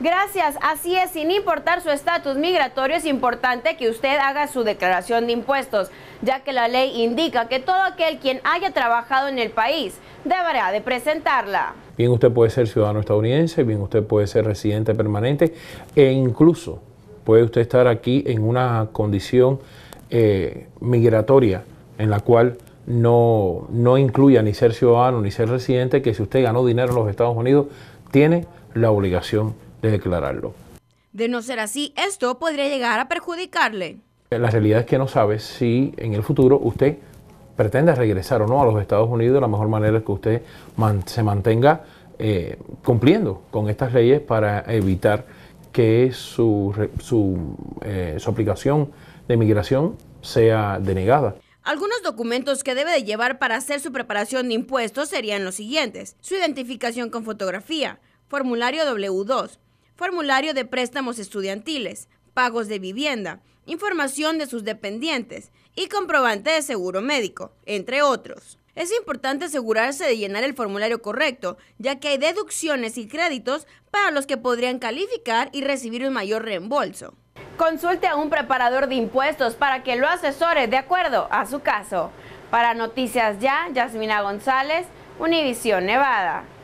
Gracias, así es, sin importar su estatus migratorio es importante que usted haga su declaración de impuestos, ya que la ley indica que todo aquel quien haya trabajado en el país deberá de presentarla. Bien, usted puede ser ciudadano estadounidense, bien usted puede ser residente permanente e incluso puede usted estar aquí en una condición eh, migratoria en la cual no, no incluya ni ser ciudadano ni ser residente, que si usted ganó dinero en los Estados Unidos, tiene la obligación de declararlo. De no ser así, esto podría llegar a perjudicarle. La realidad es que no sabe si en el futuro usted pretende regresar o no a los Estados Unidos. la mejor manera es que usted se mantenga eh, cumpliendo con estas leyes para evitar que su, su, eh, su aplicación de migración sea denegada. Algunos documentos que debe de llevar para hacer su preparación de impuestos serían los siguientes. Su identificación con fotografía, formulario W2, formulario de préstamos estudiantiles, pagos de vivienda, información de sus dependientes y comprobante de seguro médico, entre otros. Es importante asegurarse de llenar el formulario correcto, ya que hay deducciones y créditos para los que podrían calificar y recibir un mayor reembolso. Consulte a un preparador de impuestos para que lo asesore de acuerdo a su caso. Para Noticias Ya, Yasmina González, Univisión Nevada.